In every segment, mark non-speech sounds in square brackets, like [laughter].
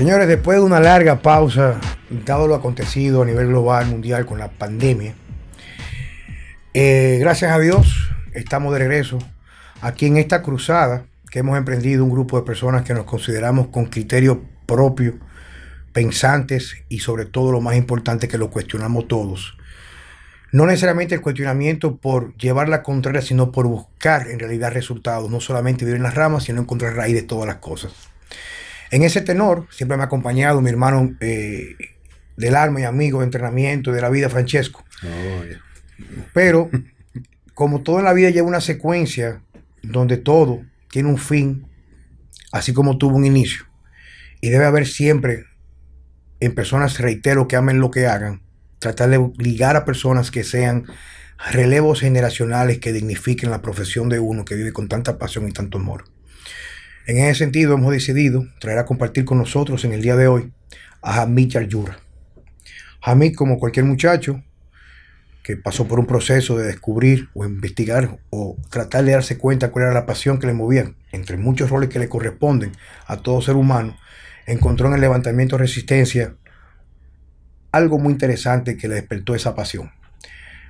Señores, después de una larga pausa, dado lo acontecido a nivel global, mundial, con la pandemia, eh, gracias a Dios estamos de regreso aquí en esta cruzada que hemos emprendido un grupo de personas que nos consideramos con criterio propio, pensantes y sobre todo lo más importante que lo cuestionamos todos. No necesariamente el cuestionamiento por llevar la contraria, sino por buscar en realidad resultados, no solamente vivir en las ramas, sino encontrar raíz de todas las cosas. En ese tenor, siempre me ha acompañado mi hermano eh, del alma y amigo de entrenamiento de la vida, Francesco. Pero, como todo en la vida lleva una secuencia donde todo tiene un fin, así como tuvo un inicio. Y debe haber siempre en personas, reitero, que amen lo que hagan, tratar de ligar a personas que sean relevos generacionales que dignifiquen la profesión de uno que vive con tanta pasión y tanto amor. En ese sentido, hemos decidido traer a compartir con nosotros en el día de hoy a Hamid a Hamid, como cualquier muchacho que pasó por un proceso de descubrir o investigar o tratar de darse cuenta cuál era la pasión que le movía, entre muchos roles que le corresponden a todo ser humano, encontró en el levantamiento de resistencia algo muy interesante que le despertó esa pasión.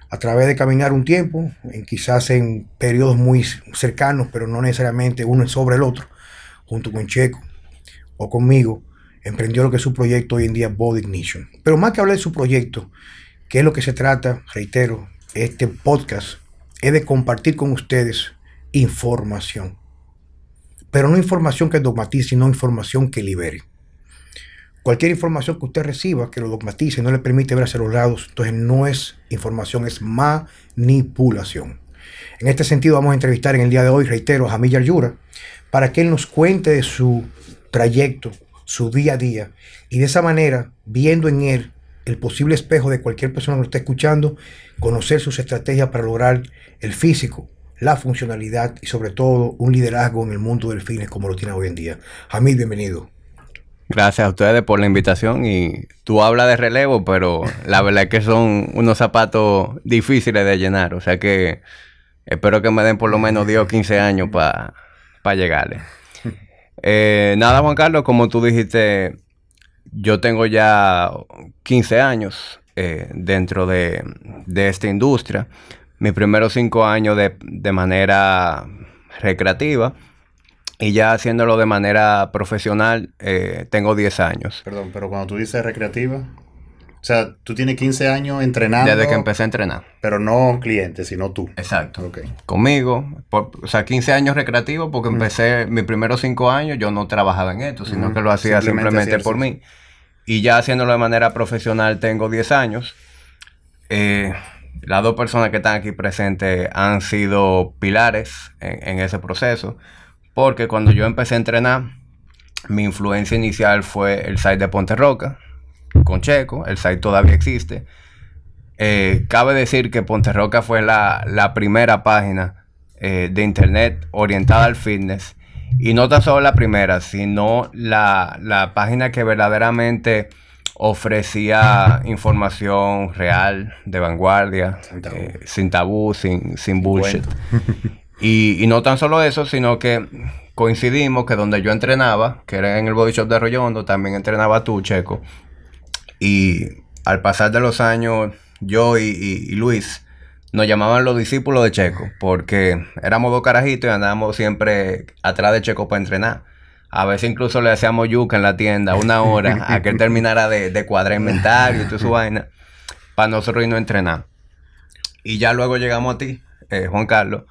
A través de caminar un tiempo, quizás en periodos muy cercanos, pero no necesariamente uno sobre el otro, junto con Checo o conmigo, emprendió lo que es su proyecto hoy en día, Body Ignition. Pero más que hablar de su proyecto, que es lo que se trata, reitero, este podcast es de compartir con ustedes información. Pero no información que dogmatice, sino información que libere. Cualquier información que usted reciba que lo dogmatice, no le permite ver a los lados, entonces no es información, es manipulación. En este sentido, vamos a entrevistar en el día de hoy, reitero, a Jamil Yura, para que Él nos cuente de su trayecto, su día a día. Y de esa manera, viendo en Él el posible espejo de cualquier persona que lo esté escuchando, conocer sus estrategias para lograr el físico, la funcionalidad y sobre todo un liderazgo en el mundo del fitness como lo tiene hoy en día. Hamid, bienvenido. Gracias a ustedes por la invitación y tú hablas de relevo, pero la verdad es que son unos zapatos difíciles de llenar, o sea que espero que me den por lo menos 10 o 15 años para para llegarle. Eh, nada, Juan Carlos, como tú dijiste, yo tengo ya 15 años eh, dentro de, de, esta industria. Mis primeros 5 años de, manera recreativa y ya haciéndolo de manera profesional eh, tengo 10 años. Perdón, pero cuando tú dices recreativa, o sea, tú tienes 15 años entrenando. Desde que empecé a entrenar. Pero no cliente, sino tú. Exacto. Okay. Conmigo, o sea, 15 años recreativo porque mm. empecé mis primeros 5 años, yo no trabajaba en esto, sino mm. que lo hacía simplemente, por mí. Y ya haciéndolo de manera profesional tengo 10 años. Eh, las dos personas que están aquí presentes han sido pilares en, ese proceso, porque cuando yo empecé a entrenar, mi influencia inicial fue el site de Ponte Roca, con Checo, el site todavía existe. Eh, cabe decir que Ponte Roca fue la, la primera página eh, de internet orientada al fitness. Y no tan solo la primera, sino la, la página que verdaderamente ofrecía información real, de vanguardia, sin tabú, eh, sin, sin, bullshit. [laughs] Y, y, no tan solo eso, sino que coincidimos que donde yo entrenaba, que era en el Body Shop de Arroyondo, también entrenaba tú, Checo. Y al pasar de los años, yo y, Luis nos llamaban los discípulos de Checo, porque éramos dos carajitos y andábamos siempre atrás de Checo para entrenar. A veces incluso le hacíamos yuca en la tienda una hora a que él [laughs] terminara de, de cuadrar inventario y toda su [laughs] vaina para nosotros irnos a entrenar. Y ya luego llegamos a ti, eh, Juan Carlos,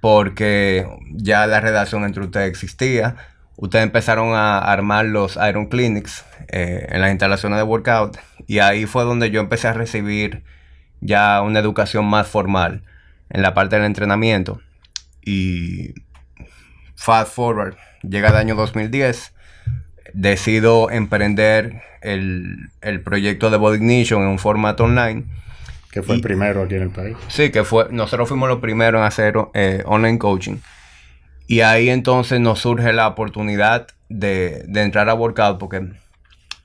porque ya la redacción entre ustedes existía ustedes empezaron a armar los Iron Clinics eh, en las instalaciones de workout y ahí fue donde yo empecé a recibir ya una educación más formal en la parte del entrenamiento. Y fast forward, llega el año 2010, decido emprender el, proyecto de Body Nation en un formato online. Que fue el primero aquí en el país. Sí, que fue, nosotros fuimos los primeros en hacer eh, online coaching. Y ahí entonces nos surge la oportunidad de, entrar a Workout porque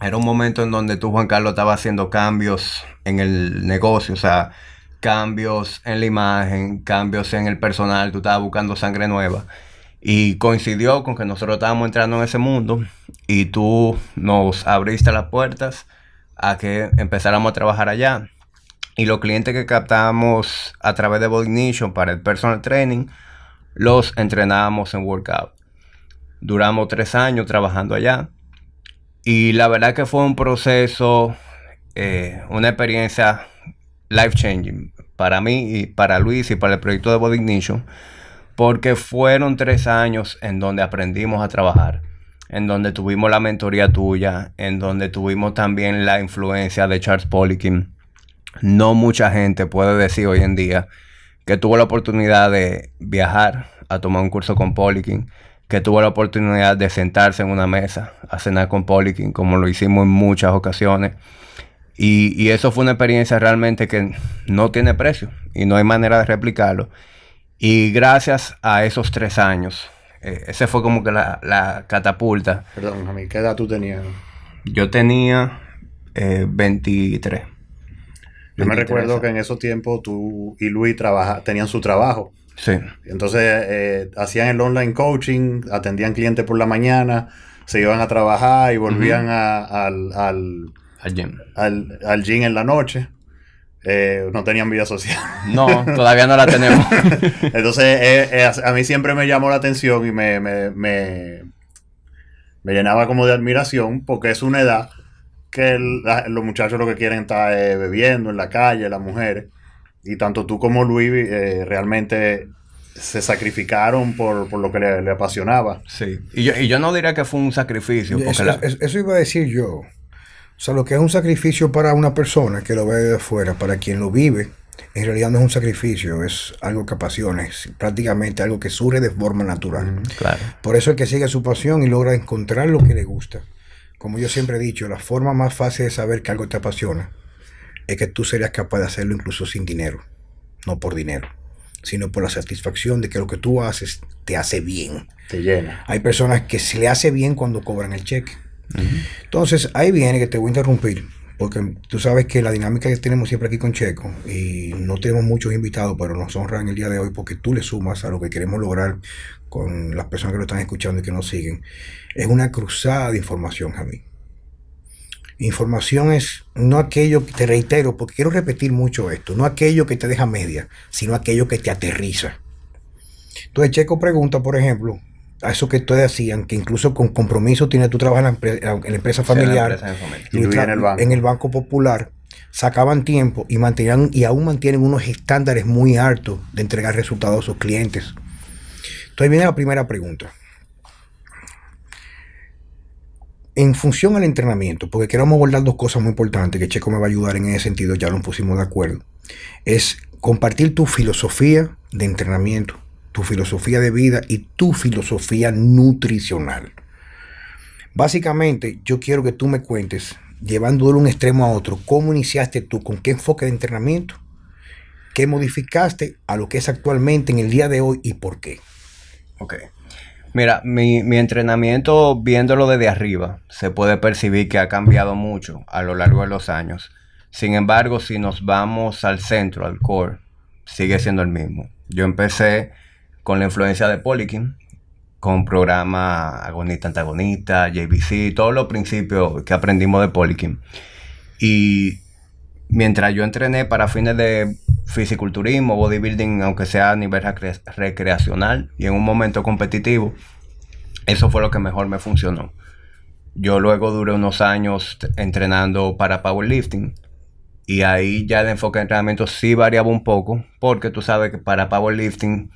era un momento en donde tú, Juan Carlos, estaba haciendo cambios en el negocio, o sea, cambios en la imagen, cambios en el personal, tú estabas buscando sangre nueva. Y coincidió con que nosotros estábamos entrando en ese mundo y tú nos abriste las puertas a que empezáramos a trabajar allá. Y los clientes que captamos a través de Body Nation para el personal training los entrenábamos en workout. Duramos tres años trabajando allá y la verdad que fue un proceso, eh, una experiencia life changing para mí y para Luis y para el proyecto de Body Ignition, porque fueron tres años en donde aprendimos a trabajar, en donde tuvimos la mentoría tuya, en donde tuvimos también la influencia de Charles Poliquin. No mucha gente puede decir hoy en día que tuvo la oportunidad de viajar a tomar un curso con Polikin, que tuvo la oportunidad de sentarse en una mesa a cenar con Polikin, como lo hicimos en muchas ocasiones. Y, eso fue una experiencia realmente que no tiene precio y no hay manera de replicarlo. Y gracias a esos tres años, eh, ese fue como que la, catapulta. Perdón, Jamie, ¿qué edad tú tenías? Yo tenía eh, veintitrés. 23. Yo me recuerdo que en esos tiempos tú y Luis tenían su trabajo. Sí. Entonces eh, hacían el online coaching, atendían clientes por la mañana, se iban a trabajar y volvían al, al, gym. en la noche. Eh, no tenían vida social. No, todavía no la tenemos. [laughs] Entonces, eh, a, mí siempre me llamó la atención y me, me, llenaba como de admiración porque es una edad que los muchachos lo que quieren estar bebiendo en la calle, las mujeres. Y tanto tú como Luis eh, realmente se sacrificaron por, por lo que le, apasionaba. Sí. Y yo, y yo no diría que fue un sacrificio. eso, iba a decir yo. O sea, lo que es un sacrificio para una persona que lo ve de afuera, para quien lo vive, en realidad no es un sacrificio, es algo que apasiona, es prácticamente algo que surge de forma natural. claro. Por eso es que sigue su pasión y logra encontrar lo que le gusta como yo siempre he dicho, la forma más fácil de saber que algo te apasiona es que tú serías capaz de hacerlo incluso sin dinero, no por dinero, sino por la satisfacción de que lo que tú haces te hace bien. Te llena. Hay personas que se le hace bien cuando cobran el cheque. Entonces, ahí viene que te voy a interrumpir porque tú sabes que la dinámica que tenemos siempre aquí con Checo, y no tenemos muchos invitados, pero nos honran el día de hoy porque tú le sumas a lo que queremos lograr con las personas que lo están escuchando y que nos siguen, es una cruzada de información, Javi. Información es no aquello que te reitero, porque quiero repetir mucho esto, no aquello que te deja media, sino aquello que te aterriza. Entonces Checo pregunta, por ejemplo, a eso que ustedes hacían, que incluso con compromiso tiene tu trabajo en la, empresa familiar, en, el banco. Popular, sacaban tiempo y y aún mantienen unos estándares muy altos de entregar resultados a sus clientes. Entonces viene la primera pregunta. En función al entrenamiento, porque queremos abordar dos cosas muy importantes que Checo me va a ayudar en ese sentido, ya lo pusimos de acuerdo, es compartir tu filosofía de entrenamiento tu filosofía de vida y tu filosofía nutricional. Básicamente, yo quiero que tú me cuentes, llevando de un extremo a otro, cómo iniciaste tú, con qué enfoque de entrenamiento, qué modificaste a lo que es actualmente en el día de hoy y por qué. Ok. Mira, mi, mi, entrenamiento, viéndolo desde arriba, se puede percibir que ha cambiado mucho a lo largo de los años. Sin embargo, si nos vamos al centro, al core, sigue siendo el mismo. Yo empecé con la influencia de Polikin... con programa agonista antagonista, ...JBC, todos los principios que aprendimos de Polikin... Y mientras yo entrené para fines de fisiculturismo, bodybuilding, aunque sea a nivel recreacional y en un momento competitivo, eso fue lo que mejor me funcionó. Yo luego duré unos años entrenando para powerlifting y ahí ya el enfoque de entrenamiento sí variaba un poco, porque tú sabes que para powerlifting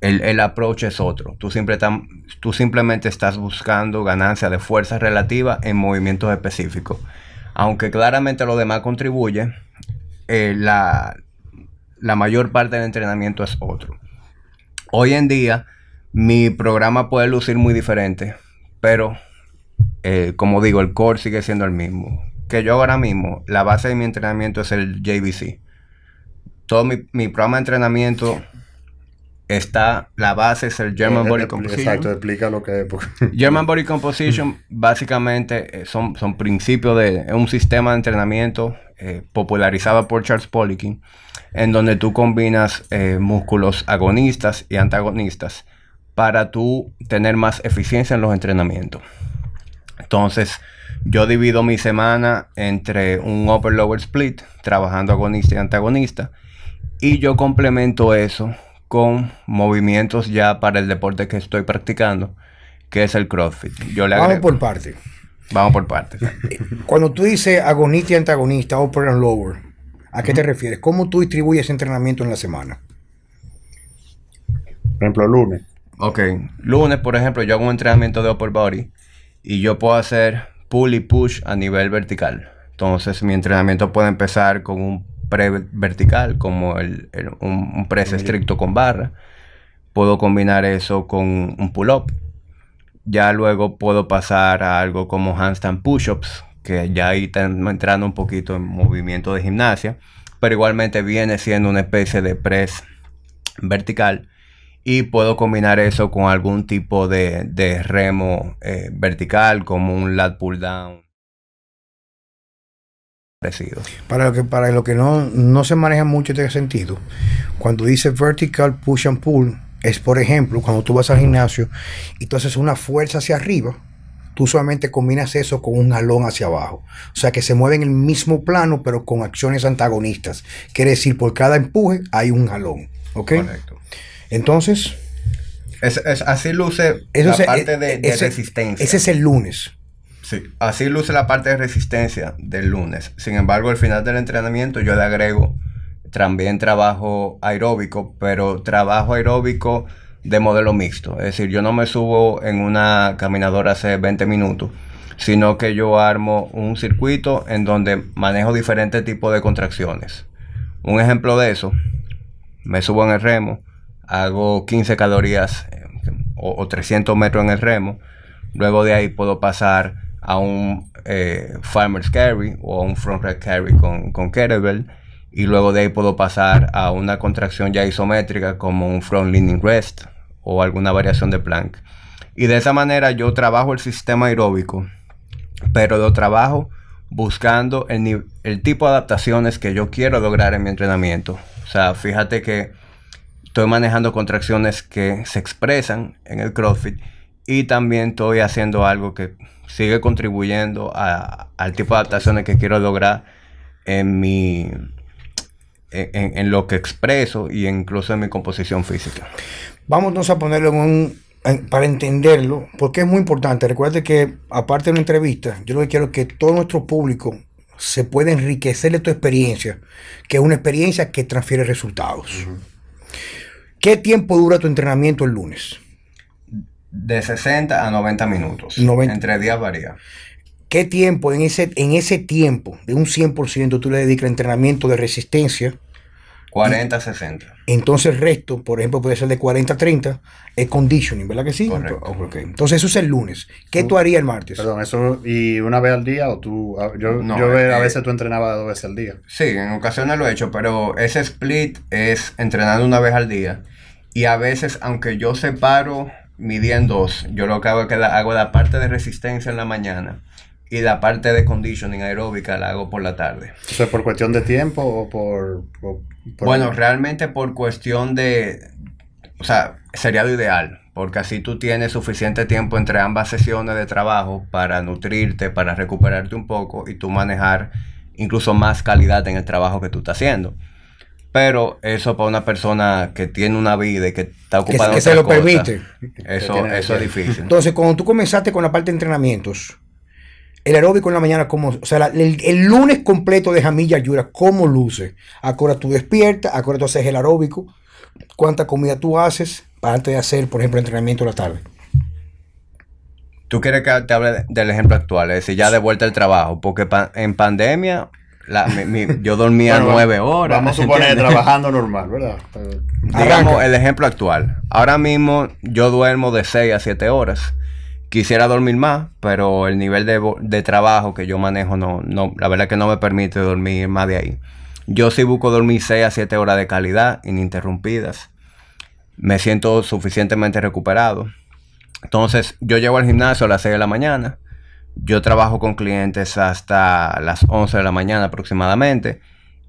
el, el, approach es otro. Tú, siempre tú simplemente estás buscando ganancia de fuerza relativa en movimientos específicos. Aunque claramente lo demás contribuye, eh, la, mayor parte del entrenamiento es otro. Hoy en día, mi programa puede lucir muy diferente, pero eh, como digo, el core sigue siendo el mismo. Que yo ahora mismo, la base de mi entrenamiento es el JVC. Todo mi, mi programa de entrenamiento está la base es el German eh, Body eh, Composition. Exacto, explica lo que es. [laughs] German Body Composition básicamente eh, son, son principios de un sistema de entrenamiento popularizado por Charles Poliquin en donde tú combinas músculos agonistas y antagonistas para tú tener más eficiencia en los entrenamientos. Entonces, yo divido mi semana entre un upper-lower split, trabajando agonista y antagonista, y yo complemento eso con movimientos ya para el deporte que estoy practicando, que es el CrossFit. Vamos por parte. Vamos por partes. Cuando tú dices agonista y antagonista, upper and lower, ¿a qué te refieres? ¿Cómo tú distribuyes entrenamiento en la semana? Por ejemplo, lunes. Ok. Lunes, por ejemplo, yo hago un entrenamiento de upper body y yo puedo hacer pull y push a nivel vertical. Entonces, mi entrenamiento puede empezar con un pre-vertical como el, un, press estricto con barra. Puedo combinar eso con un pull-up. Ya luego puedo pasar a algo como handstand push-ups, que ya ahí están entrando un poquito en movimiento de gimnasia, pero igualmente viene siendo una especie de press vertical. Y puedo combinar eso con algún tipo de, remo eh, vertical, como un lat pull down. Para lo que, para lo que no, se maneja mucho este sentido, cuando dice vertical push and pull, es por ejemplo cuando tú vas al gimnasio y tú haces una fuerza hacia arriba, tú solamente combinas eso con un jalón hacia abajo. O sea que se mueve en el mismo plano, pero con acciones antagonistas. Quiere decir, por cada empuje hay un jalón. ¿Ok? Correcto. Entonces. Es, así luce eso la parte e, de, resistencia. Ese es el lunes. Así luce la parte de resistencia del lunes. Sin embargo, al final del entrenamiento yo le agrego también trabajo aeróbico, pero trabajo aeróbico de modelo mixto. Es decir, yo no me subo en una caminadora hace 20 minutos, sino que yo armo un circuito en donde manejo diferentes tipos de contracciones. Un ejemplo de eso, me subo en el remo, hago 15 calorías eh, o, o 300 metros en el remo, luego de ahí puedo pasar a un eh, Farmer's Carry o a un Front Rack Carry con, con kettlebell y luego de ahí puedo pasar a una contracción ya isométrica como un Front Leaning Rest o alguna variación de Plank. Y de esa manera yo trabajo el sistema aeróbico, pero lo trabajo buscando el tipo de adaptaciones que yo quiero lograr en mi entrenamiento. O sea, fíjate que estoy manejando contracciones que se expresan en el CrossFit y también estoy haciendo algo que sigue contribuyendo al tipo de adaptaciones que quiero lograr en mi en, lo que expreso y incluso en mi composición física. Vamos a ponerlo para entenderlo, porque es muy importante. Recuerda que aparte de una entrevista, yo lo que quiero es que todo nuestro público se pueda enriquecer de tu experiencia, que es una experiencia que transfiere resultados. ¿Qué tiempo dura tu entrenamiento el lunes? De 60 a 90 minutos. Entre días varía. ¿Qué tiempo en ese, en ese tiempo de un 100% tú le dedicas a entrenamiento de resistencia? 40 a 60. Entonces el resto, por ejemplo, puede ser de 40 a 30, es conditioning, ¿verdad que sí? Entonces eso es el lunes. ¿Qué tú, harías el martes? Perdón, eso y una vez al día o tú... Ah, yo, a eh, veces tú entrenabas dos veces al día. Sí, en ocasiones lo he hecho, pero ese split es entrenando una vez al día. Y a veces, aunque yo separo en dos. Yo lo que hago es que hago la parte de resistencia en la mañana y la parte de conditioning aeróbica la hago por la tarde. O sea, por cuestión de tiempo o, por... Bueno, realmente por cuestión de... O sea, sería lo ideal, porque así tú tienes suficiente tiempo entre ambas sesiones de trabajo para nutrirte, para recuperarte un poco y tú manejar incluso más calidad en el trabajo que tú estás haciendo. Pero eso para una persona que tiene una vida y que está ocupada. Que, que se lo permite. Eso, es difícil. Entonces, cuando tú comenzaste con la parte de entrenamientos, el aeróbico en la mañana, como, o sea, el, lunes completo de Jamilla Yura, ¿cómo luce? acorda tú despiertas, acuérdate tú haces el aeróbico, cuánta comida tú haces para antes de hacer, por ejemplo, entrenamiento en la tarde. Tú quieres que te hable del ejemplo actual, es decir, ya de vuelta al trabajo, porque en pandemia yo dormía nueve horas. Vamos a suponer trabajando normal, ¿verdad? Digamos el ejemplo actual. Ahora mismo yo duermo de 6 a 7 horas. Quisiera dormir más, pero el nivel de, trabajo que yo manejo, no, no, la verdad que no me permite dormir más de ahí. Yo sí busco dormir 6 a 7 horas de calidad, ininterrumpidas. Me siento suficientemente recuperado. Entonces, yo llego al gimnasio a las 6 de la mañana yo trabajo con clientes hasta las 11 de la mañana aproximadamente.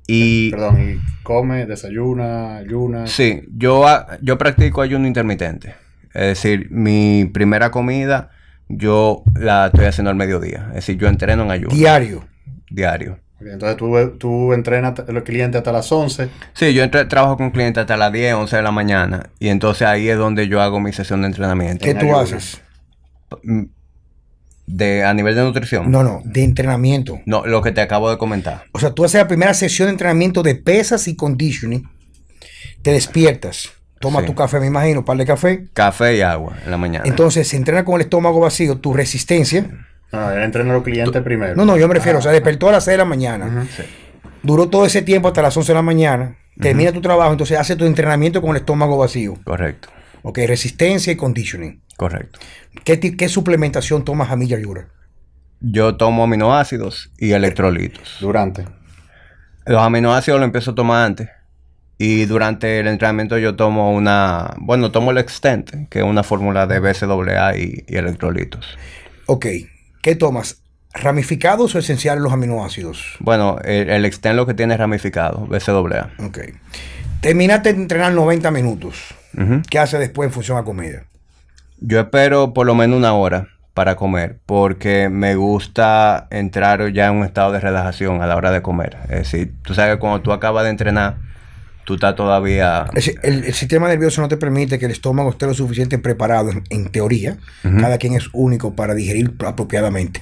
Y, Perdón, ¿y come, desayuna, ayuna? Sí, yo, yo practico ayuno intermitente. Es decir, mi primera comida yo la estoy haciendo al mediodía. Es decir, yo entreno en ayuno. Diario. Diario. Entonces tú, tú entrenas los clientes hasta las 11. Sí, yo entre, trabajo con clientes hasta las 10, 11 de la mañana. Y entonces ahí es donde yo hago mi sesión de entrenamiento. ¿Qué tú haces? De, a nivel de nutrición. No, no, de entrenamiento. No, lo que te acabo de comentar. O sea, tú haces la primera sesión de entrenamiento de pesas y conditioning. Te despiertas. Toma tu café, me imagino, un par de café. Café y agua en la mañana. Entonces, se entrena con el estómago vacío, tu resistencia. Ah, entrena los clientes primero. No, no, yo me refiero, ah. o sea, despertó a las 6 de la mañana. Duró todo ese tiempo hasta las 11 de la mañana. Termina tu trabajo, entonces hace tu entrenamiento con el estómago vacío. Correcto. Ok, resistencia y conditioning. Correcto. ¿Qué, qué suplementación tomas a milla y Yo tomo aminoácidos y electrolitos. Durante. Los aminoácidos los empiezo a tomar antes. Y durante el entrenamiento yo tomo una, bueno, tomo el Extent, que es una fórmula de BCAA y, electrolitos. Ok, ¿qué tomas? ¿Ramificados o esenciales los aminoácidos? Bueno, el, el Extent lo que tiene es ramificado, BCAA. Ok. Terminaste de entrenar 90 minutos. ¿Qué hace después en función a comida? Yo espero por lo menos una hora para comer, porque me gusta entrar ya en un estado de relajación a la hora de comer. Es decir, tú sabes que cuando tú acabas de entrenar, tú estás todavía... el, sistema nervioso no te permite que el estómago esté lo suficiente preparado, en, teoría. Cada quien es único para digerir apropiadamente.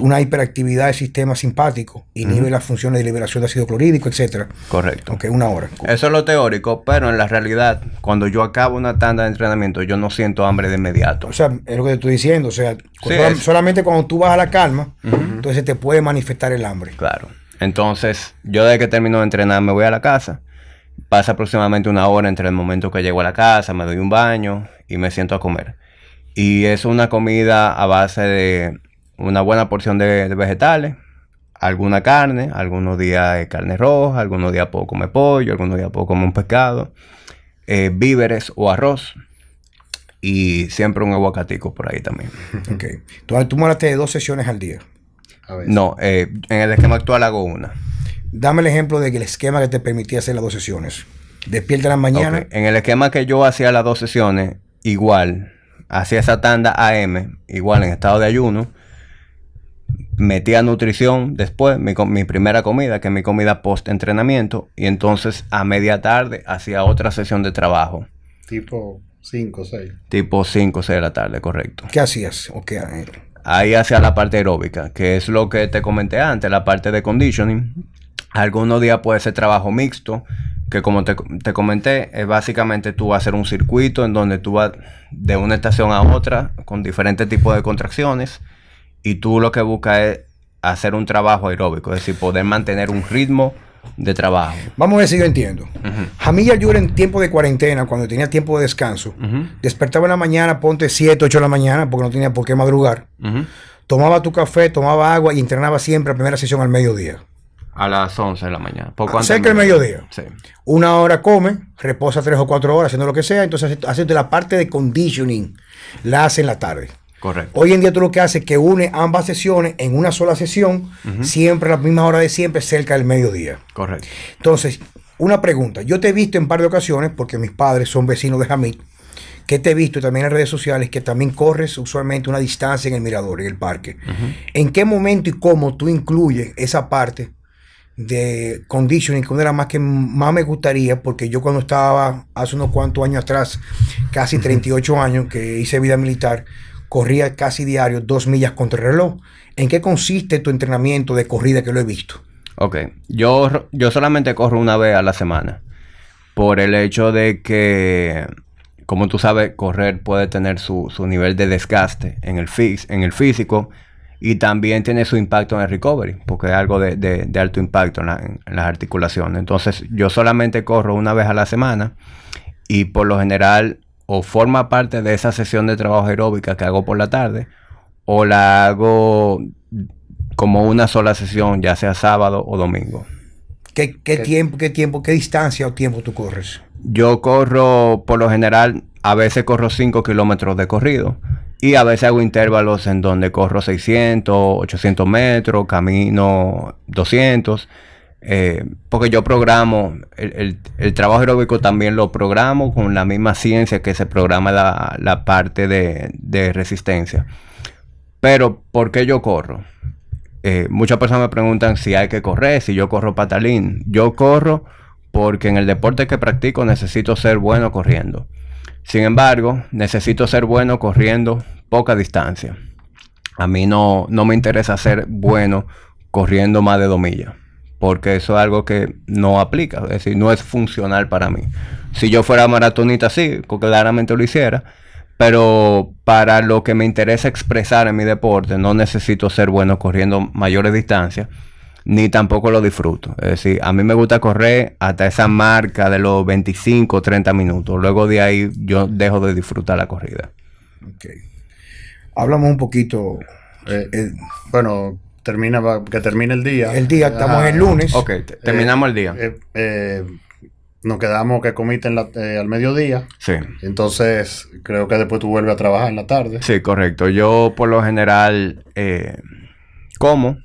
Una, hiperactividad del sistema simpático inhibe las funciones de liberación de ácido clorhídrico, etcétera. Correcto. Ok, una hora. Eso es lo teórico, pero en la realidad, cuando yo acabo una tanda de entrenamiento, yo no siento hambre de inmediato. O sea, es lo que te estoy diciendo. O sea, solamente cuando tú vas a la calma, entonces te puede manifestar el hambre. Claro. Entonces, yo desde que termino de entrenar me voy a la casa Pasa aproximadamente una hora entre el momento que llego a la casa, me doy un baño y me siento a comer. Y es una comida a base de una buena porción de, vegetales, alguna carne, algunos días carne roja, algunos días puedo comer pollo, algunos días puedo comer un pescado, eh, víveres o arroz y siempre un aguacatico por ahí también. [laughs] Ok. tú moraste de dos sesiones al día. no, eh, en el esquema actual hago una. Dame el ejemplo del el esquema que te permitía hacer las dos sesiones. Despierta en la mañana. En el esquema que yo hacía las dos sesiones, igual, hacía esa tanda AM, igual en estado de ayuno. Metía nutrición después, mi, primera comida, que es mi comida post-entrenamiento. Y entonces a media tarde hacía otra sesión de trabajo. Tipo 5 o 6. Tipo 5 o 6 de la tarde, correcto. ¿Qué hacías? Eh? Ahí hacía la parte aeróbica, que es lo que te comenté antes, la parte de conditioning, algunos días puede ser trabajo mixto, que como te, comenté, es básicamente tú vas a hacer un circuito en donde tú vas de una estación a otra con diferentes tipos de contracciones y tú lo que buscas es hacer un trabajo aeróbico, es decir, poder mantener un ritmo de trabajo. Vamos a ver si yo entiendo. Jamilla, yo era en tiempo de cuarentena, cuando tenía tiempo de descanso, despertaba en la mañana, ponte 7, 8 de la mañana, porque no tenía por qué madrugar. Tomaba tu café, tomaba agua y entrenaba siempre a primera sesión al mediodía. A las 11 de la mañana. Poco cerca del mediodía. Una hora come, reposa tres o cuatro horas haciendo lo que sea, entonces hace la parte de conditioning, la hace en la tarde. Correcto. Hoy en día tú lo que haces es que une ambas sesiones en una sola sesión, siempre a la misma hora de siempre, cerca del mediodía. Correcto. Entonces, una pregunta. Yo te he visto en par de ocasiones, porque mis padres son vecinos de Jamí, que te he visto también en redes sociales, que también corres usualmente una distancia en el mirador, en el parque. ¿En qué momento y cómo tú incluyes esa parte de conditioning, que una de más que más me gustaría, porque yo cuando estaba hace unos cuantos años atrás, casi 38 años, que hice vida militar, corría casi diario dos millas contra el reloj. ¿En qué consiste tu entrenamiento de corrida que lo he visto? Ok, yo, yo solamente corro una vez a la semana, por el hecho de que, como tú sabes, correr puede tener su, nivel de desgaste en el, en el físico, y también tiene su impacto en el recovery, porque es algo de, alto impacto en, las articulaciones. Entonces yo solamente corro una vez a la semana y por lo general o forma parte de esa sesión de trabajo aeróbica que hago por la tarde o la hago como una sola sesión, ya sea sábado o domingo. ¿Qué, qué, eh, tiempo, qué tiempo, qué distancia o tiempo tú corres? Yo corro por lo general, a veces corro 5 kilómetros de corrido. Y a veces hago intervalos en donde corro 600, 800 metros, camino 200. Eh, porque yo programo, el, trabajo aeróbico también lo programo con la misma ciencia que se programa la, parte de, resistencia. Pero, ¿por qué yo corro? Eh, muchas personas me preguntan si hay que correr, si yo corro patalín. Yo corro porque en el deporte que practico necesito ser bueno corriendo. Sin embargo, necesito ser bueno corriendo poca distancia. A mí no, no me interesa ser bueno corriendo más de dos millas, porque eso es algo que no aplica, es decir, no es funcional para mí. Si yo fuera maratonita sí, claramente lo hiciera, pero para lo que me interesa expresar en mi deporte, no necesito ser bueno corriendo mayores distancias ni tampoco lo disfruto. Es decir, a mí me gusta correr hasta esa marca de los 25 o 30 minutos. Luego de ahí yo dejo de disfrutar la corrida. okay Hablamos un poquito. Eh, eh, bueno, termina que termine el día. El día, estamos el lunes. Ok, eh, terminamos el día. nos quedamos que comiste al mediodía. Sí. Entonces, creo que después tú vuelves a trabajar en la tarde. Sí, correcto. Yo, por lo general, como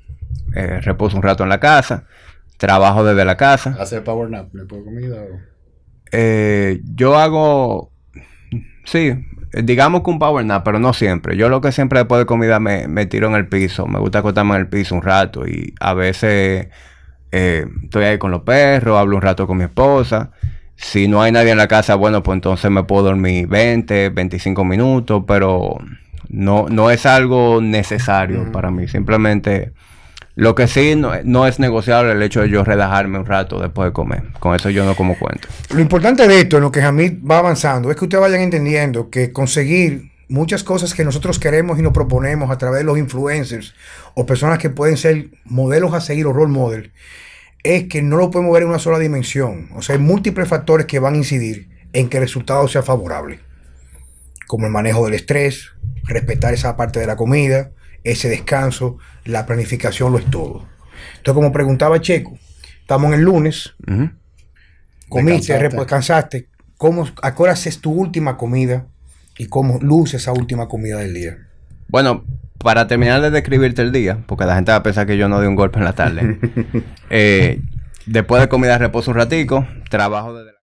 eh, reposo un rato en la casa, trabajo desde la casa. ¿Hacer power nap después de comida? O? Eh, yo hago, sí, digamos que un power nap, pero no siempre. Yo lo que siempre después de comida me, me tiro en el piso, me gusta acostarme en el piso un rato y a veces eh, estoy ahí con los perros, hablo un rato con mi esposa. Si no hay nadie en la casa, bueno, pues entonces me puedo dormir 20, 25 minutos, pero no, no es algo necesario para mí. Simplemente lo que sí no, es negociable el hecho de yo relajarme un rato después de comer. Con eso yo no como cuento. Lo importante de esto, en lo que Jamil va avanzando, es que ustedes vayan entendiendo que conseguir muchas cosas que nosotros queremos y nos proponemos a través de los influencers o personas que pueden ser modelos a seguir o role model, es que no lo podemos ver en una sola dimensión. O sea, hay múltiples factores que van a incidir en que el resultado sea favorable, como el manejo del estrés, respetar esa parte de la comida, ese descanso, la planificación lo es todo. Entonces, como preguntaba Checo, estamos en el lunes, comiste, descansaste, ¿cómo, ¿a es tu última comida y cómo luce esa última comida del día? Bueno, para terminar de describirte el día, porque la gente va a pensar que yo no di un golpe en la tarde. [laughs] Eh, después de comida reposo un ratico, trabajo desde la...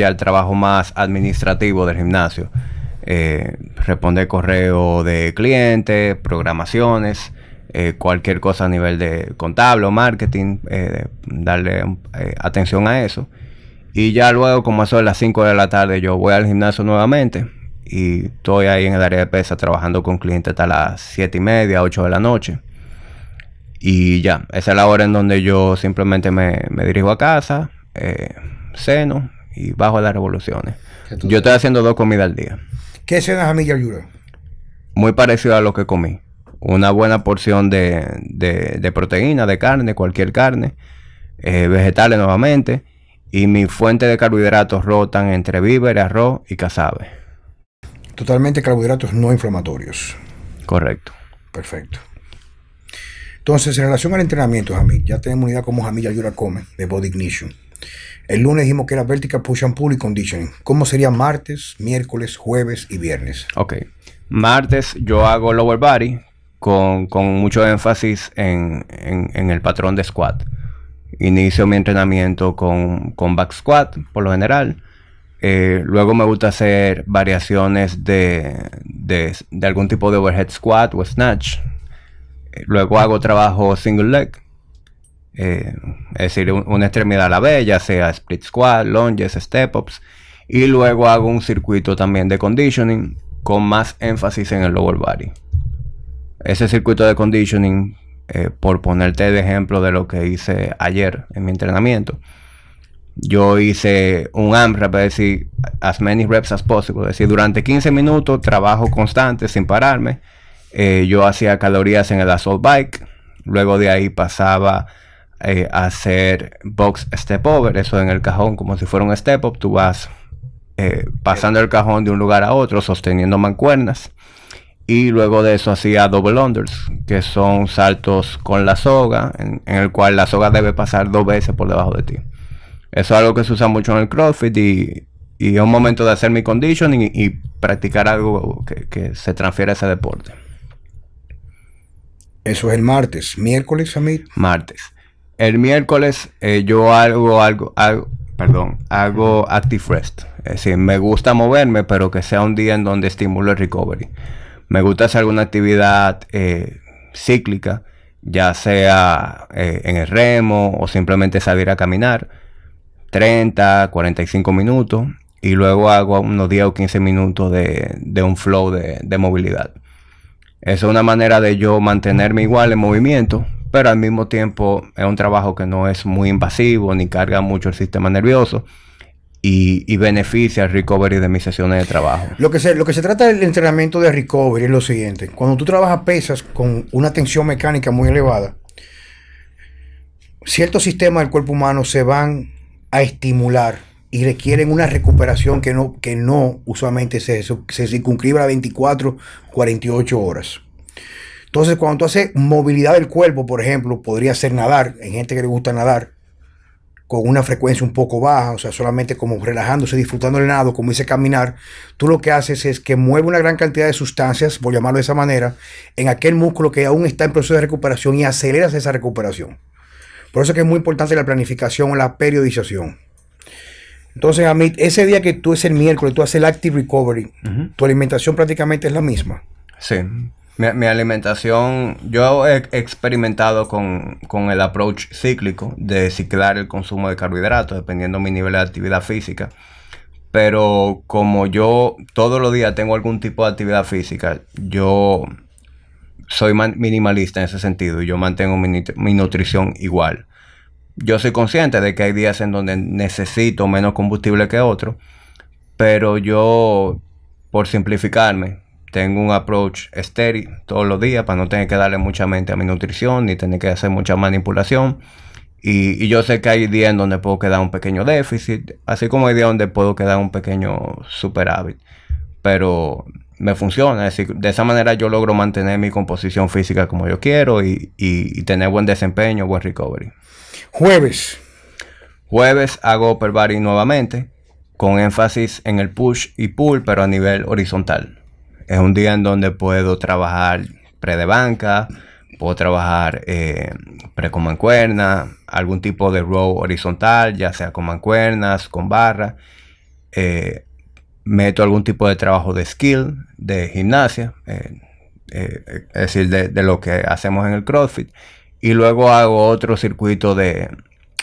ya el trabajo más administrativo del gimnasio eh, responder correo de clientes, programaciones, eh, cualquier cosa a nivel de contable o marketing, eh, darle eh, atención a eso. Y ya luego, como eso las 5 de la tarde, yo voy al gimnasio nuevamente y estoy ahí en el área de pesa trabajando con clientes hasta las 7 y media, 8 de la noche. Y ya, esa es la hora en donde yo simplemente me, dirijo a casa, ceno y bajo las revoluciones. Yo estoy haciendo dos comidas al día. ¿Qué cena, a Milla Yura? Muy parecido a lo que comí. Una buena porción de, de, proteína, de carne, cualquier carne, eh, vegetales nuevamente, y mi fuente de carbohidratos rotan entre víveres, arroz y cazabe. Totalmente carbohidratos no inflamatorios. Correcto. Perfecto. Entonces, en relación al entrenamiento, Jamil, ya tenemos una idea cómo Jamil Ayura come de Body Ignition. El lunes dijimos que era vertical push and pull y conditioning. ¿Cómo sería martes, miércoles, jueves y viernes? Ok. Martes yo hago lower body con, mucho énfasis en, el patrón de squat. Inicio mi entrenamiento con, back squat por lo general. Eh, luego me gusta hacer variaciones de, de algún tipo de overhead squat o snatch. Eh, luego hago trabajo single leg eh, es decir, una extremidad a la vez, ya sea split squat, lunges, step ups. Y luego hago un circuito también de conditioning con más énfasis en el lower body. Ese circuito de conditioning, eh, por ponerte de ejemplo de lo que hice ayer en mi entrenamiento, yo hice un AMRAP, es decir, as many reps as possible. Es decir, durante 15 minutos, trabajo constante sin pararme. Eh, yo hacía calorías en el assault bike. Luego de ahí pasaba eh, hacer box step over, eso en el cajón, como si fuera un step up, tú vas eh, pasando el cajón de un lugar a otro, sosteniendo mancuernas. Y luego de eso hacía double unders, que son saltos con la soga, en, el cual la soga debe pasar dos veces por debajo de ti. Eso es algo que se usa mucho en el CrossFit y, es un momento de hacer mi conditioning y, practicar algo que, se transfiera a ese deporte. Eso es el martes. ¿Miércoles, Samir? Martes el miércoles eh, yo hago algo, algo perdón, hago Active Rest. Es decir, me gusta moverme, pero que sea un día en donde estimulo el recovery. Me gusta hacer alguna actividad eh, cíclica, ya sea eh, en el remo o simplemente salir a caminar 30, 45 minutos y luego hago unos 10 o 15 minutos de, un flow de, movilidad. es una manera de yo mantenerme igual en movimiento, pero al mismo tiempo es un trabajo que no es muy invasivo ni carga mucho el sistema nervioso. Y, beneficia el recovery de mis sesiones de trabajo. Lo que, se, lo que se trata del entrenamiento de recovery es lo siguiente. Cuando tú trabajas pesas con una tensión mecánica muy elevada, ciertos sistemas del cuerpo humano se van a estimular y requieren una recuperación que no, que no usualmente se, se circunscribe a 24, 48 horas. Entonces, cuando tú haces movilidad del cuerpo, por ejemplo, podría ser nadar, hay gente que le gusta nadar, con una frecuencia un poco baja, o sea, solamente como relajándose, disfrutando el nado, como dice caminar, tú lo que haces es que mueve una gran cantidad de sustancias, voy a llamarlo de esa manera, en aquel músculo que aún está en proceso de recuperación y aceleras esa recuperación. Por eso es que es muy importante la planificación o la periodización. Entonces, mí ese día que tú es el miércoles, tú haces el Active Recovery, tu alimentación prácticamente es la misma. Sí, mi, alimentación, yo he experimentado con, el approach cíclico de ciclar el consumo de carbohidratos dependiendo de mi nivel de actividad física. Pero como yo todos los días tengo algún tipo de actividad física, yo soy minimalista en ese sentido y yo mantengo mi, mi nutrición igual. Yo soy consciente de que hay días en donde necesito menos combustible que otro, pero yo, por simplificarme, tengo un approach estéril todos los días para no tener que darle mucha mente a mi nutrición ni tener que hacer mucha manipulación. Y, yo sé que hay días en donde puedo quedar un pequeño déficit, así como hay días donde puedo quedar un pequeño superávit. Pero me funciona, es decir, de esa manera yo logro mantener mi composición física como yo quiero y, y tener buen desempeño, buen recovery. Jueves. Jueves hago upper body nuevamente, con énfasis en el push y pull, pero a nivel horizontal es un día en donde puedo trabajar pre de banca, puedo trabajar eh, pre con mancuerna, algún tipo de row horizontal, ya sea con mancuernas, con barra. Eh, meto algún tipo de trabajo de skill, de gimnasia, eh, es decir, de, lo que hacemos en el CrossFit. Y luego hago otro circuito de,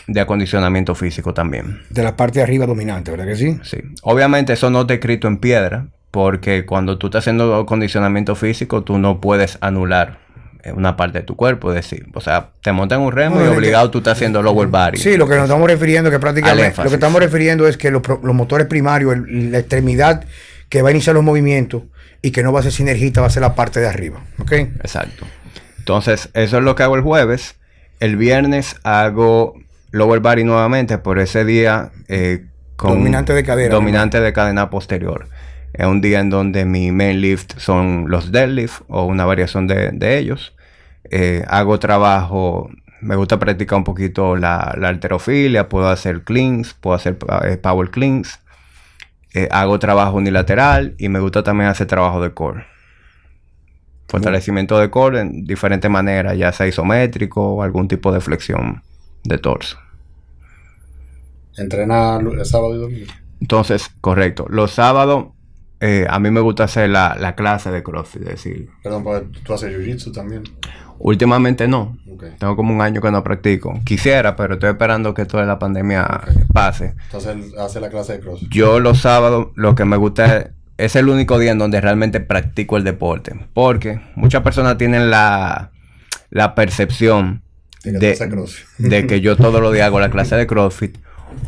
de acondicionamiento físico también. De la parte de arriba dominante, ¿verdad que sí? Sí. Obviamente eso no está escrito en piedra, porque cuando tú estás haciendo condicionamiento físico, tú no puedes anular eh, una parte de tu cuerpo, decir, o sea, te montan un remo y obligado tú estás haciendo lower body. Sí, lo que nos estamos refiriendo, que prácticamente lo que estamos refiriendo es que los, motores primarios, la extremidad que va a iniciar los movimientos y que no va a ser sinergista, va a ser la parte de arriba, ¿ok? Exacto. Entonces, eso es lo que hago el jueves. El viernes hago lower body nuevamente, por ese día... Eh, dominante de cadera. Dominante de cadena posterior. Es un día en donde mi main lift son los deadlift o una variación de, ellos. Eh, hago trabajo, me gusta practicar un poquito la, la alterofilia, puedo hacer cleans, puedo hacer eh, power cleans. Eh, hago trabajo unilateral y me gusta también hacer trabajo de core. Fortalecimiento de core en diferentes maneras, ya sea isométrico o algún tipo de flexión de torso. ¿Entrena sábado y domingo? Entonces, correcto. Los sábados eh, a mí me gusta hacer la, la clase de CrossFit, es decir. Perdón, ¿tú haces Jiu-Jitsu también? Últimamente no. Tengo como un año que no practico. Quisiera, pero estoy esperando que toda la pandemia pase. Entonces, ¿haces la clase de CrossFit. Yo los sábados lo que me gusta es, es el único día en donde realmente practico el deporte. Porque muchas personas tienen la, la percepción de, [laughs] de que yo todos los días hago la clase de CrossFit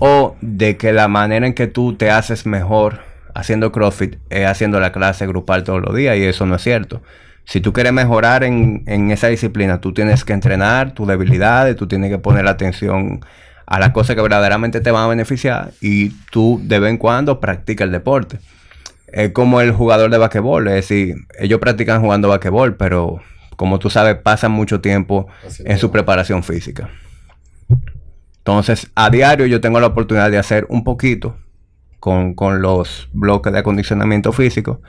o de que la manera en que tú te haces mejor haciendo CrossFit haciendo la clase grupal todos los días y eso no es cierto. Si tú quieres mejorar en, esa disciplina, tú tienes que entrenar tus debilidades, tú tienes que poner atención a las cosas que verdaderamente te van a beneficiar y tú de vez en cuando practica el deporte. Es como el jugador de basquetbol, es decir, ellos practican jugando basquetbol, pero como tú sabes, pasan mucho tiempo en su preparación física. Entonces, a diario yo tengo la oportunidad de hacer un poquito con, los bloques de acondicionamiento físico.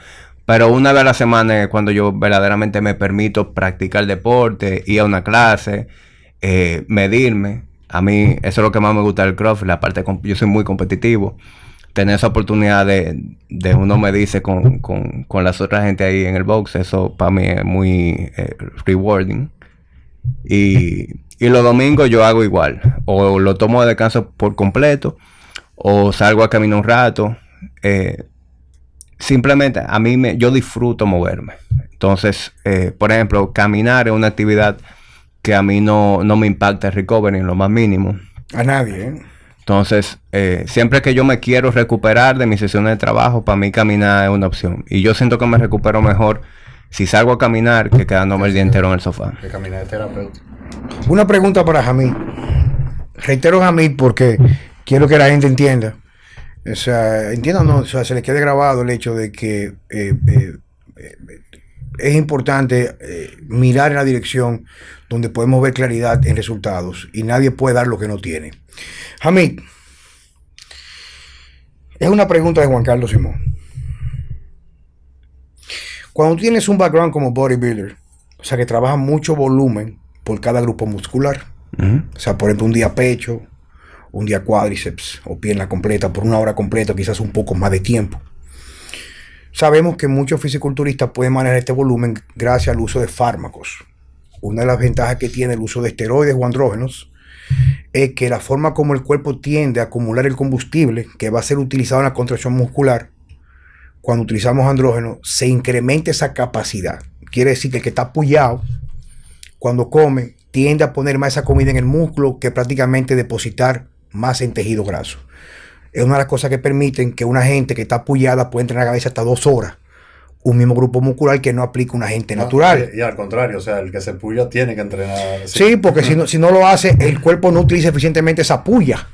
Pero una vez a la semana es cuando yo verdaderamente me permito practicar deporte, ir a una clase, eh, medirme. A mí eso es lo que más me gusta del cross, la parte yo soy muy competitivo. Tener esa oportunidad de, de uno me con, con, con, las otras gente ahí en el box, eso para mí es muy eh, rewarding. Y, y los domingos yo hago igual, o lo tomo de descanso por completo o salgo a caminar un rato. Eh, simplemente a mí me, yo disfruto moverme. Entonces, eh, por ejemplo, caminar es una actividad que a mí no, me impacta el recovery en lo más mínimo. A nadie. ¿eh? Entonces, siempre que yo me quiero recuperar de mis sesiones de trabajo, para mí caminar es una opción. Y yo siento que me recupero mejor si salgo a caminar que quedándome el día entero en el sofá. caminar terapeuta. Una pregunta para Jamil. Reitero Jamil porque quiero que la gente entienda. O sea, entienda no, o sea, se le quede grabado el hecho de que eh, eh, eh, es importante mirar en la dirección donde podemos ver claridad en resultados y nadie puede dar lo que no tiene. Hamid, es una pregunta de Juan Carlos Simón. Cuando tienes un background como bodybuilder, o sea que trabaja mucho volumen por cada grupo muscular, o sea, por ejemplo, un día pecho, un día cuádriceps o pierna completa por una hora completa, quizás un poco más de tiempo. Sabemos que muchos fisiculturistas pueden manejar este volumen gracias al uso de fármacos. Una de las ventajas que tiene el uso de esteroides o andrógenos es que la forma como el cuerpo tiende a acumular el combustible que va a ser utilizado en la contracción muscular, cuando utilizamos andrógenos, se incrementa esa capacidad. Quiere decir que el que está apoyado, cuando come, tiende a poner más esa comida en el músculo que prácticamente depositar más en tejido graso. Es una de las cosas que permiten que una gente que está apoyada pueda entrenar la cabeza hasta dos horas. Un mismo grupo muscular que no aplica un agente natural. Y, al contrario, o sea, el que se puya tiene que entrenar. Sí, porque si, no, si no lo hace, el cuerpo no utiliza eficientemente esa puya.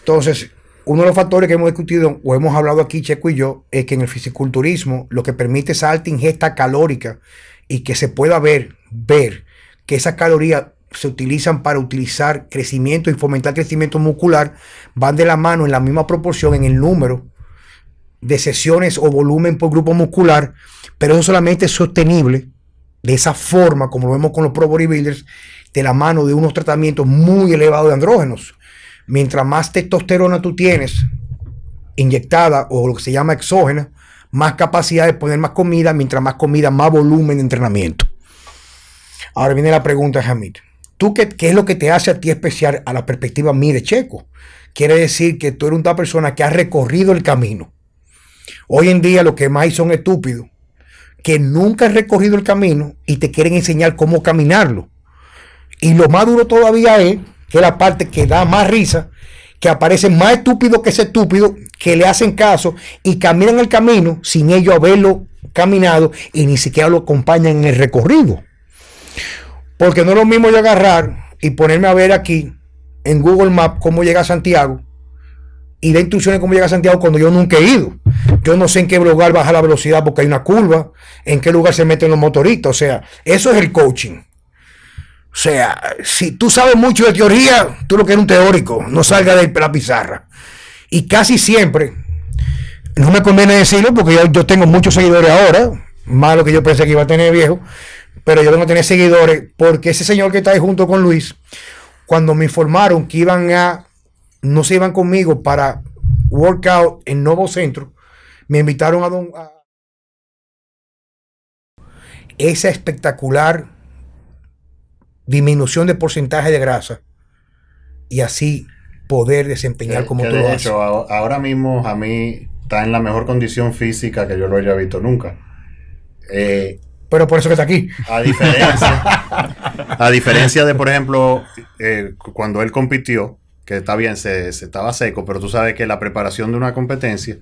Entonces, uno de los factores que hemos discutido o hemos hablado aquí, Checo y yo, es que en el fisiculturismo lo que permite esa alta ingesta calórica y que se pueda ver, ver que esa caloría se utilizan para utilizar crecimiento y fomentar crecimiento muscular van de la mano en la misma proporción en el número de sesiones o volumen por grupo muscular, pero eso solamente es sostenible de esa forma, como lo vemos con los pro bodybuilders, de la mano de unos tratamientos muy elevados de andrógenos. Mientras más testosterona tú tienes inyectada o lo que se llama exógena, más capacidad de poner más comida, mientras más comida, más volumen de entrenamiento. Ahora viene la pregunta, Hamid. ¿Tú qué, qué, es lo que te hace a ti especial a la perspectiva mire de Checo? Quiere decir que tú eres una persona que ha recorrido el camino. Hoy en día lo que más hay son estúpidos, que nunca han recorrido el camino y te quieren enseñar cómo caminarlo. Y lo más duro todavía es, que la parte que da más risa, que aparece más estúpido que ese estúpido, que le hacen caso y caminan el camino sin ellos haberlo caminado y ni siquiera lo acompañan en el recorrido. Porque no es lo mismo yo agarrar y ponerme a ver aquí en Google Maps cómo llega a Santiago y de instrucciones cómo llega a Santiago cuando yo nunca he ido. Yo no sé en qué lugar baja la velocidad porque hay una curva, en qué lugar se meten los motoristas. O sea, eso es el coaching. O sea, si tú sabes mucho de teoría, tú lo que eres un teórico, no salga de la pizarra. Y casi siempre, no me conviene decirlo porque yo, yo tengo muchos seguidores ahora, más lo que yo pensé que iba a tener viejo, pero yo tengo que tener seguidores porque ese señor que está ahí junto con Luis, cuando me informaron que iban a, no se iban conmigo para workout en Nuevo Centro, me invitaron a don... A esa espectacular disminución de porcentaje de grasa y así poder desempeñar como tú de Ahora mismo a mí está en la mejor condición física que yo lo haya visto nunca. Eh, pero por eso que está aquí. A diferencia, a diferencia de, por ejemplo, eh, cuando él compitió, que está bien, se, estaba seco, pero tú sabes que la preparación de una competencia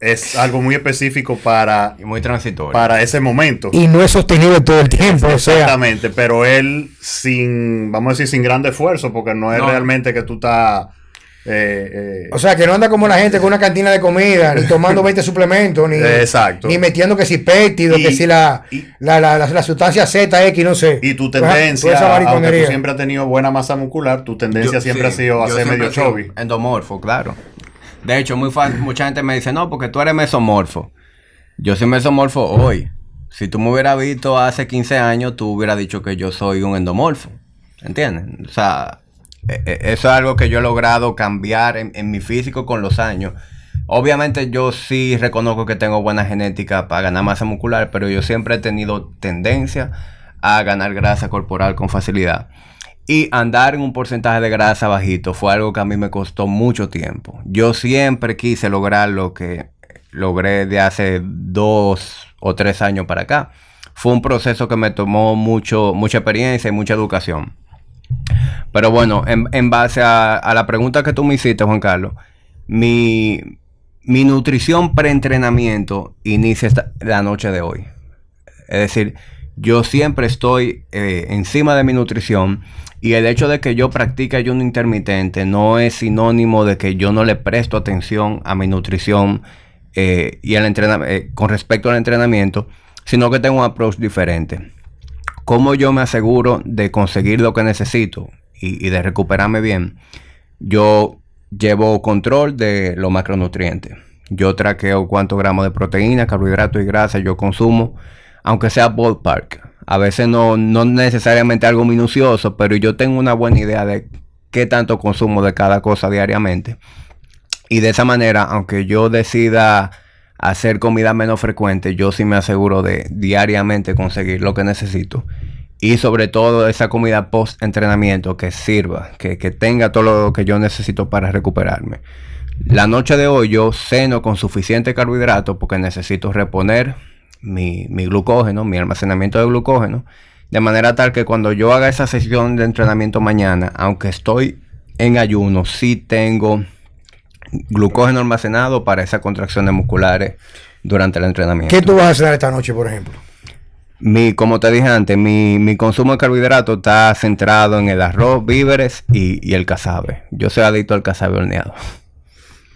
es, algo muy específico para... muy transitorio. Para ese momento. Y no es sostenible todo el tiempo, Exactamente, pero él sin, vamos a decir, sin gran esfuerzo, porque no es realmente que tú estás eh, eh, o sea, que no anda como la eh, gente con una cantina de comida, ni [laughs] tomando 20 suplementos, ni, metiendo que si péptido, que si la, la, la, sustancia ZX, no sé. Y tu pues, tendencia, pues tú siempre has tenido buena masa muscular, tu tendencia siempre ha sido hacer medio chubby. Endomorfo, claro. De hecho, muy mucha gente me dice, no, porque tú eres mesomorfo. Yo soy mesomorfo hoy. Si tú me hubieras visto hace 15 años, tú hubieras dicho que yo soy un endomorfo. ¿Entiendes? O sea, e, e, eso es algo que yo he logrado cambiar en, mi físico con los años. Obviamente yo sí reconozco que tengo buena genética para ganar masa muscular, pero yo siempre he tenido tendencia a ganar grasa corporal con facilidad. Y andar en un porcentaje de grasa bajito fue algo que a mí me costó mucho tiempo. Yo siempre quise lograr lo que logré de hace dos o tres años para acá. Fue un proceso que me tomó mucho, mucha experiencia y mucha educación. Pero bueno, en, base a, la pregunta que tú me hiciste, Juan Carlos, mi, nutrición nutrición preentrenamiento inicia esta, la noche de hoy. Es decir, yo siempre estoy eh, encima de mi nutrición y el hecho de que yo practique ayuno intermitente no es sinónimo de que yo no le presto atención a mi nutrición eh, y eh, con respecto al entrenamiento, sino que tengo un approach diferente. ¿cómo yo me aseguro de conseguir lo que necesito y, de recuperarme bien? Yo llevo control de los macronutrientes. Yo traqueo cuántos gramos de proteína, carbohidratos y grasa yo consumo, aunque sea ballpark. A veces no, no necesariamente algo minucioso, pero yo tengo una buena idea de qué tanto consumo de cada cosa diariamente. Y de esa manera, aunque yo decida hacer comida menos frecuente, yo sí me aseguro de diariamente conseguir lo que necesito. Y sobre todo esa comida post-entrenamiento que sirva, que, tenga todo lo que yo necesito para recuperarme. La noche de hoy yo ceno con suficiente carbohidrato porque necesito reponer mi, mi glucógeno, mi almacenamiento de glucógeno. De manera tal que cuando yo haga esa sesión de entrenamiento mañana, aunque estoy en ayuno, sí tengo glucógeno almacenado para esas contracciones musculares durante el entrenamiento. ¿Qué tú vas a cenar esta noche, por ejemplo? Mi, como te dije antes, mi, consumo de carbohidratos está centrado en el arroz, víveres y, el cazabe. Yo soy adicto al cazabe horneado.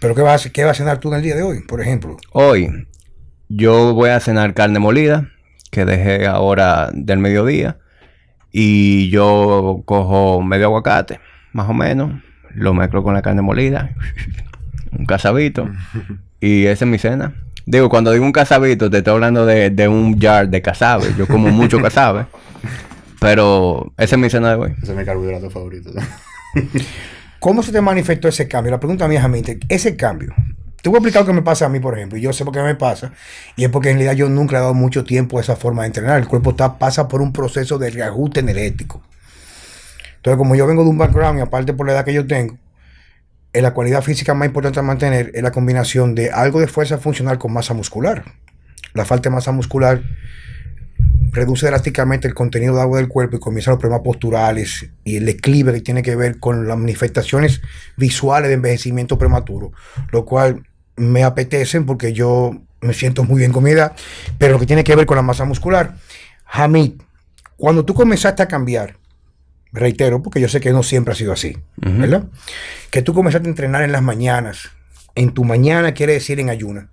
¿Pero qué vas, qué vas a cenar tú en el día de hoy, por ejemplo? Hoy yo voy a cenar carne molida, que dejé ahora del mediodía. Y yo cojo medio aguacate, más o menos. Lo mezclo con la carne molida un casabito. [laughs] y esa es mi cena. Digo, cuando digo un casabito, te estoy hablando de, un jar de casabe. Yo como mucho casabe. [laughs] pero esa es mi cena de hoy. Ese es mi carbohidrato favorito. [laughs] ¿Cómo se te manifestó ese cambio? La pregunta mía es a mí. Ese cambio. Te voy a explicar lo que me pasa a mí, por ejemplo. Yo sé por qué me pasa. Y es porque en realidad yo nunca he dado mucho tiempo a esa forma de entrenar. El cuerpo está, pasa por un proceso de reajuste energético. Entonces, como yo vengo de un background y aparte por la edad que yo tengo, eh, la cualidad física más importante a mantener es la combinación de algo de fuerza funcional con masa muscular. La falta de masa muscular reduce drásticamente el contenido de agua del cuerpo y comienza los problemas posturales y el declive que tiene que ver con las manifestaciones visuales de envejecimiento prematuro, lo cual me apetece porque yo me siento muy bien comida, pero lo que tiene que ver con la masa muscular. Hamid, cuando tú comenzaste a cambiar, reitero, porque yo sé que no siempre ha sido así, ¿verdad? Que tú comenzaste a entrenar en las mañanas, en tu mañana quiere decir en ayuna.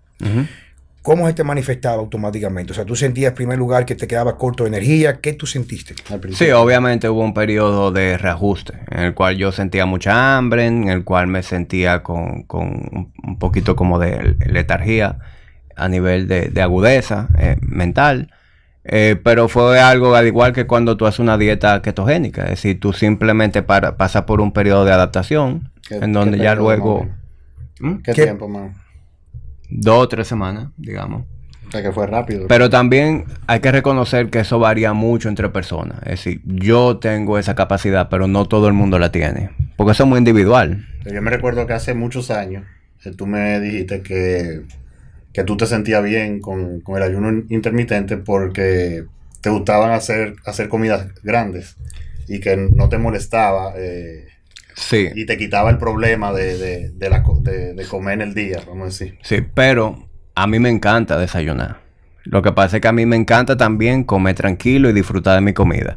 ¿Cómo se te manifestaba automáticamente? O sea, tú sentías en primer lugar que te quedaba corto de energía. ¿Qué tú sentiste? Sí, obviamente hubo un periodo de reajuste en el cual yo sentía mucha hambre, en el cual me sentía con, un poquito como de letargía a nivel de, agudeza eh, mental. Eh, pero fue algo al igual que cuando tú haces una dieta ketogénica, es decir, tú simplemente para, pasas por un periodo de adaptación, en donde ya luego... ¿Mm? ¿Qué, tiempo, más? Dos o tres semanas, digamos. O sea, que fue rápido. Pero también hay que reconocer que eso varía mucho entre personas. Es decir, yo tengo esa capacidad, pero no todo el mundo la tiene. Porque eso es muy individual. Yo me recuerdo que hace muchos años eh, tú me dijiste que que tú te sentías bien con, el ayuno intermitente porque te gustaban hacer, hacer comidas grandes y que no te molestaba. Eh, sí. Y te quitaba el problema de, de, comer en el día, vamos a decir. Sí, pero a mí me encanta desayunar. Lo que pasa es que a mí me encanta también comer tranquilo y disfrutar de mi comida.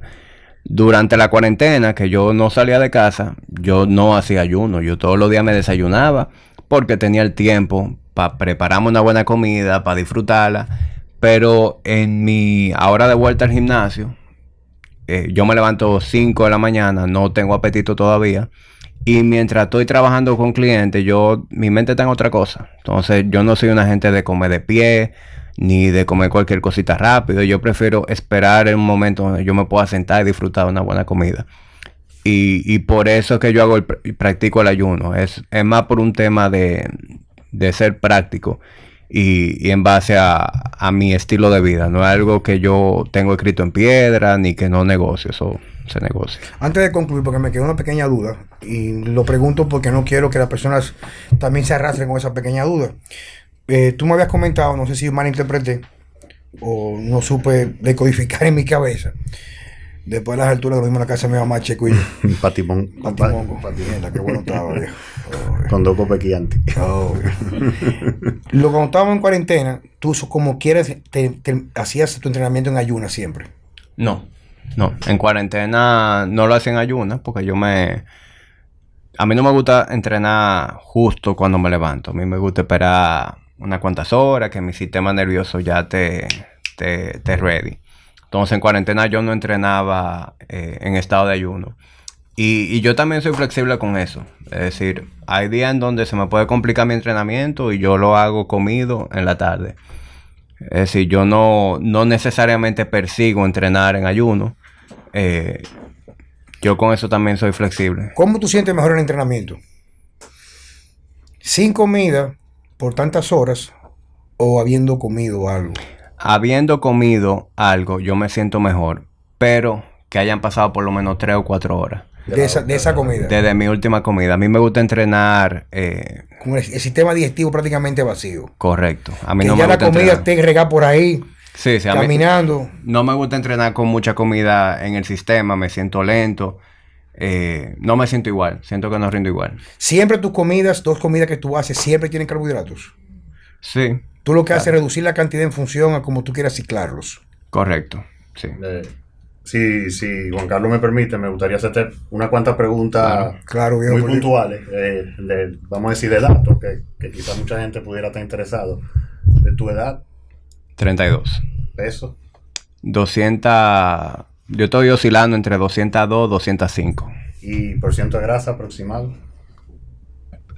Durante la cuarentena, que yo no salía de casa, yo no hacía ayuno. Yo todos los días me desayunaba porque tenía el tiempo para prepararme una buena comida, para disfrutarla. Pero en mi hora de vuelta al gimnasio, eh, yo me levanto 5 de la mañana, no tengo apetito todavía. Y mientras estoy trabajando con clientes, yo, mi mente está en otra cosa. Entonces, yo no soy una gente de comer de pie, ni de comer cualquier cosita rápido. Yo prefiero esperar en un momento donde yo me pueda sentar y disfrutar una buena comida. Y, por eso es que yo hago el, practico el ayuno. Es, es más por un tema de, de ser práctico y, en base a, mi estilo de vida. No es algo que yo tengo escrito en piedra ni que no negocio, eso se negocia. Antes de concluir, porque me quedó una pequeña duda y lo pregunto porque no quiero que las personas también se arrastren con esa pequeña duda. Eh, tú me habías comentado, no sé si malinterpreté o no supe decodificar en mi cabeza, Después de las alturas lo en la casa de mi mamá Checo y yo. [laughs] Patimón. qué bueno estaba, Con dos [laughs] Lo cuando estábamos en cuarentena, tú como quieres, hacías tu entrenamiento en ayuna siempre. No, no. En cuarentena no lo hacía en ayunas porque yo me... A mí no me gusta entrenar justo cuando me levanto. A mí me gusta esperar unas cuantas horas que mi sistema nervioso ya te, te, te ready. Entonces en cuarentena yo no entrenaba eh, en estado de ayuno. Y, yo también soy flexible con eso. Es decir, hay días en donde se me puede complicar mi entrenamiento y yo lo hago comido en la tarde. Es decir, yo no, necesariamente persigo entrenar en ayuno. Eh, yo con eso también soy flexible. ¿Cómo tú sientes mejor el entrenamiento? ¿Sin comida por tantas horas o habiendo comido algo? habiendo comido algo, yo me siento mejor, pero que hayan pasado por lo menos tres o cuatro horas. De esa, comida. Desde mi última comida. A mí me gusta entrenar. Eh, con el, sistema digestivo prácticamente vacío. Correcto. A mí ya me gusta la comida entrenar. esté regada por ahí. Sí, caminando. no me gusta entrenar con mucha comida en el sistema, me siento lento. Eh, no me siento igual, siento que no rindo igual. Siempre tus comidas, dos comidas que tú haces, siempre tienen carbohidratos. Sí. Tú lo que haces es reducir la cantidad en función a como tú quieras ciclarlos. Correcto, sí. Eh, si, Juan Carlos me permite, me gustaría hacerte unas cuantas preguntas muy puntuales, eh, vamos a decir de datos, que, quizás mucha gente pudiera estar interesado. ¿De tu edad? 32. ¿Peso? 200... Yo estoy oscilando entre 202 y 205. ¿Y por ciento de grasa aproximado?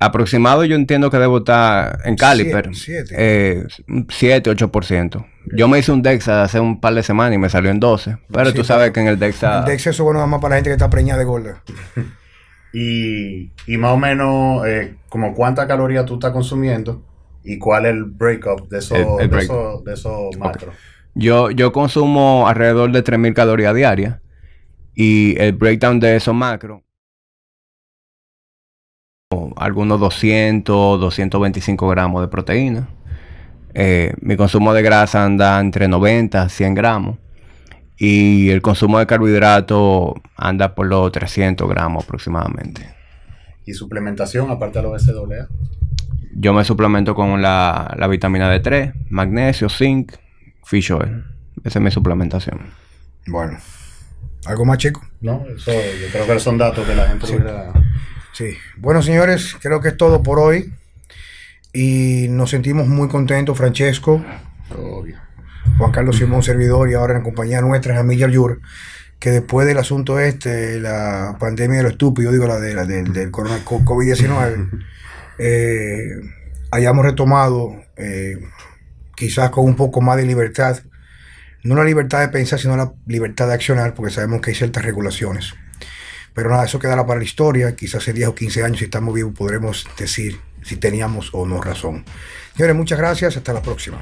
aproximado yo entiendo que debo estar en Caliper. 7, eh, 8%. Yo me hice un DEXA hace un par de semanas y me salió en 12. Pero tú sabes que en el DEXA... El DEXA es bueno nada más para la gente que está preñada de gorda. [laughs] y, más o menos, eh, como cuánta calorías tú estás consumiendo y cuál es el de break up de esos macros. Yo, yo consumo alrededor de 3.000 calorías diarias y el breakdown de esos macros algunos 200, 225 gramos de proteína. Eh, mi consumo de grasa anda entre 90 a 100 gramos. Y el consumo de carbohidrato anda por los 300 gramos aproximadamente. ¿Y suplementación aparte de los SWA? Yo me suplemento con la, vitamina D3, magnesio, zinc, fish oil. Esa es mi suplementación. Bueno, ¿algo más, chico? No, yo creo que son datos que la gente Sí. Bueno, señores, creo que es todo por hoy. Y nos sentimos muy contentos, Francesco. Juan Carlos Simón, servidor, y ahora en compañía nuestra, Jamil Yur, que después del asunto este, la pandemia de lo estúpido, digo, la, de, la del, coronavirus, COVID-19, [laughs] eh, hayamos retomado, eh, quizás con un poco más de libertad, no la libertad de pensar, sino la libertad de accionar, porque sabemos que hay ciertas regulaciones. Pero nada, eso quedará para la historia. Quizás en 10 o 15 años, si estamos vivos, podremos decir si teníamos o no razón. Señores, muchas gracias. Hasta la próxima.